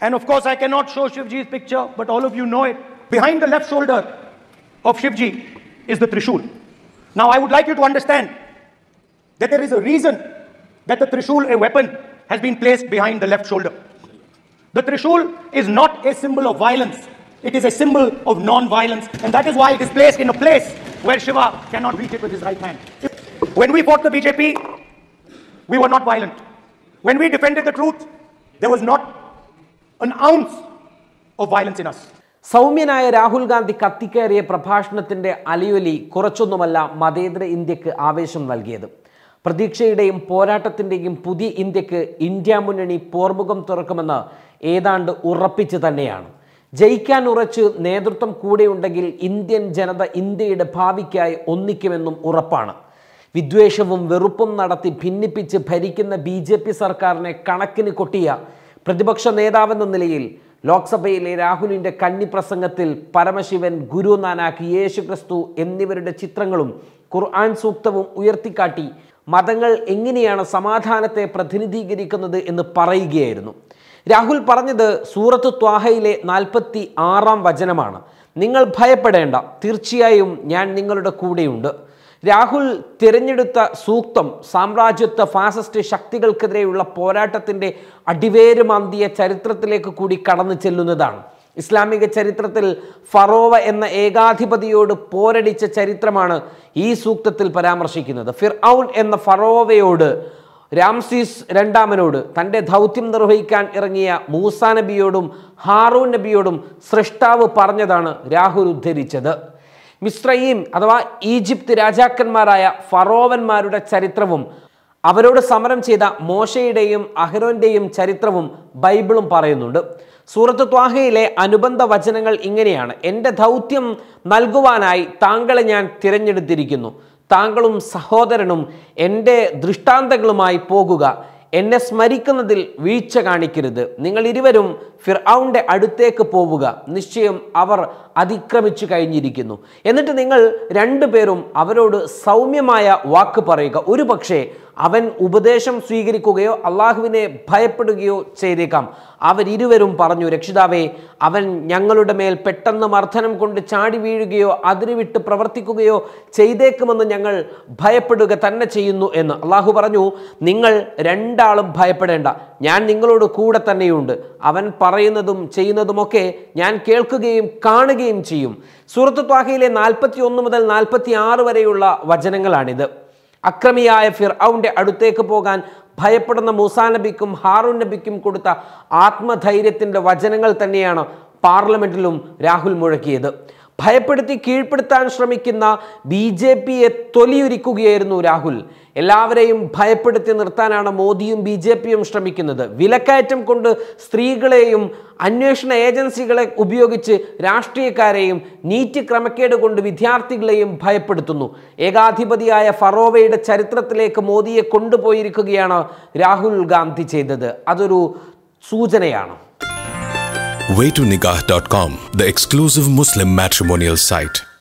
And of course, I cannot show Shivji's picture, but all of you know it. Behind the left shoulder of Shivji is the Trishul. Now, I would like you to understand that there is a reason that the Trishul, a weapon, has been placed behind the left shoulder. The Trishul is not a symbol of violence. It is a symbol of non-violence, and that is why it is placed in a place where Shiva cannot reach it with his right hand. When we fought the BJP, we were not violent. When we defended the truth, there was not സൗമ്യനായ Rahul Gandhi കത്തിക്കേറിയ പ്രഭാഷണത്തിന്റെ അലിയൊലി കുറച്ചൊന്നുമല്ല മതേതര ഇന്ത്യക്ക് ആവേശം നൽകിയത് പ്രതീക്ഷയുടെയും പോരാട്ടത്തിന്റെയും പുതിയ ഇന്ത്യക്ക് India മുന്നണി പോർമുഖം തുറക്കുമെന്ന് ഏതാണ്ട് ഉറപ്പിച്ച് തന്നെയാണ് ജയിക്കാൻ ഉറച്ച് നേതൃത്വം കൂടെയുണ്ടെങ്കിൽ ഇന്ത്യൻ ജനത ഇന്ത്യയുടെ ഭാവിക്കായി ഒന്നിക്കുമെന്നും ഉറപ്പാണ് വിദ്വേഷവും വെറുപ്പും നടത്തി ഭിന്നിപ്പിച്ച് ഭരിക്കുന്ന ബി സർക്കാരിനെ കണക്കിന് കൊട്ടിയ പ്രതിപക്ഷ നേതാവെന്ന നിലയിൽ ലോക്സഭയിലെ രാഹുലിൻ്റെ പ്രസംഗത്തിൽ പരമശിവൻ ഗുരു നാനാക്ക് യേശുക്രിസ്തു എന്നിവരുടെ ചിത്രങ്ങളും ഖുർആൻ സൂക്തവും ഉയർത്തിക്കാട്ടി മതങ്ങൾ എങ്ങനെയാണ് സമാധാനത്തെ പ്രതിനിധീകരിക്കുന്നത് എന്ന് പറയുകയായിരുന്നു രാഹുൽ പറഞ്ഞത് സൂറത്ത് ത്വാഹയിലെ നാൽപ്പത്തി ആറാം വചനമാണ് നിങ്ങൾ ഭയപ്പെടേണ്ട തീർച്ചയായും ഞാൻ നിങ്ങളുടെ കൂടെയുണ്ട് രാഹുൽ തിരഞ്ഞെടുത്ത സൂക്തം സാമ്രാജ്യത്വ ഫാസിസ്റ്റ് ശക്തികൾക്കെതിരെയുള്ള പോരാട്ടത്തിൻ്റെ അടിവേരുമാന്തിയ ചരിത്രത്തിലേക്ക് കൂടി കടന്നു ചെല്ലുന്നതാണ് ഇസ്ലാമിക ചരിത്രത്തിൽ ഫറോവ എന്ന ഏകാധിപതിയോട് പോരടിച്ച ചരിത്രമാണ് ഈ സൂക്തത്തിൽ പരാമർശിക്കുന്നത് ഫിർഔൻ എന്ന ഫറോവയോട് രാംസീസ് രണ്ടാമനോട് തൻ്റെ ദൗത്യം നിർവഹിക്കാൻ ഇറങ്ങിയ മൂസാ നബിയോടും ഹാറൂൻ നബിയോടും സൃഷ്ടാവ് പറഞ്ഞതാണ് രാഹുൽ ഉദ്ധരിച്ചത് മിസ്രയീം അഥവാ ഈജിപ്ത് രാജാക്കന്മാരായ ഫറോവന്മാരുടെ ചരിത്രവും അവരോട് സമരം ചെയ്ത മോശയുടെയും അഹ്റോന്റെയും ചരിത്രവും ബൈബിളും പറയുന്നുണ്ട് സൂറത്ത് ത്വാഹയിലെ അനുബന്ധ വചനങ്ങൾ ഇങ്ങനെയാണ് എൻ്റെ ദൗത്യം നൽകുവാനായി താങ്കളെ ഞാൻ തിരഞ്ഞെടുത്തിരിക്കുന്നു താങ്കളും സഹോദരനും എൻ്റെ ദൃഷ്ടാന്തങ്ങളുമായി പോകുക എന്നെ സ്മരിക്കുന്നതിൽ വീഴ്ച കാണിക്കരുത് നിങ്ങൾ ഇരുവരും ഫിർഔൻ്റെ അടുത്തേക്ക് പോവുക നിശ്ചയം അവർ അതിക്രമിച്ചു കഴിഞ്ഞിരിക്കുന്നു എന്നിട്ട് നിങ്ങൾ രണ്ടുപേരും അവരോട് സൗമ്യമായ വാക്ക് പറയുക ഒരു പക്ഷേ അവൻ ഉപദേശം സ്വീകരിക്കുകയോ അള്ളാഹുവിനെ ഭയപ്പെടുകയോ ചെയ്തേക്കാം അവരിരുവരും പറഞ്ഞു രക്ഷിതാവേ അവൻ ഞങ്ങളുടെ മേൽ പെട്ടെന്ന് മർദ്ദനം കൊണ്ട് ചാടി വീഴുകയോ അതിന് വിട്ട് പ്രവർത്തിക്കുകയോ ചെയ്തേക്കുമെന്ന് ഞങ്ങൾ ഭയപ്പെടുക തന്നെ ചെയ്യുന്നു എന്ന് അള്ളാഹു പറഞ്ഞു നിങ്ങൾ രണ്ടാളും ഭയപ്പെടേണ്ട ഞാൻ നിങ്ങളോട് കൂടെ തന്നെയുണ്ട് അവൻ പറയുന്നതും ചെയ്യുന്നതുമൊക്കെ ഞാൻ കേൾക്കുകയും കാണുകയും ചെയ്യും സൂറത്ത് ത്വാഹയിലെ നാൽപ്പത്തി ഒന്ന് മുതൽ നാൽപ്പത്തി ആറ് വരെയുള്ള വചനങ്ങളാണിത് അക്രമിയായ ഫിർ അവൻ്റെ അടുത്തേക്ക് പോകാൻ ഭയപ്പെടുന്ന മൂസാ നബിക്കും ഹാറൂൻ നബിക്കും കൊടുത്ത ആത്മധൈര്യത്തിൻ്റെ വചനങ്ങൾ തന്നെയാണ് പാർലമെൻറ്റിലും രാഹുൽ മുഴക്കിയത് ഭയപ്പെടുത്തി കീഴ്പ്പെടുത്താൻ ശ്രമിക്കുന്ന ബി ജെ പിയെ തൊലിയുരിക്കുകയായിരുന്നു രാഹുൽ എല്ലാവരെയും ഭയപ്പെടുത്തി നിർത്താനാണ് മോദിയും ബി ജെ പിയും ശ്രമിക്കുന്നത് വിലക്കയറ്റം കൊണ്ട് സ്ത്രീകളെയും അന്വേഷണ ഏജൻസികളെ ഉപയോഗിച്ച് രാഷ്ട്രീയക്കാരെയും നീറ്റ് ക്രമക്കേട് കൊണ്ട് വിദ്യാർത്ഥികളെയും ഭയപ്പെടുത്തുന്നു ഏകാധിപതിയായ ഫറോവയുടെ ചരിത്രത്തിലേക്ക് മോദിയെ കൊണ്ടുപോയിരിക്കുകയാണ് രാഹുൽ ഗാന്ധി ചെയ്തത് അതൊരു സൂചനയാണ് WaytoNikah.com, the exclusive Muslim matrimonial site.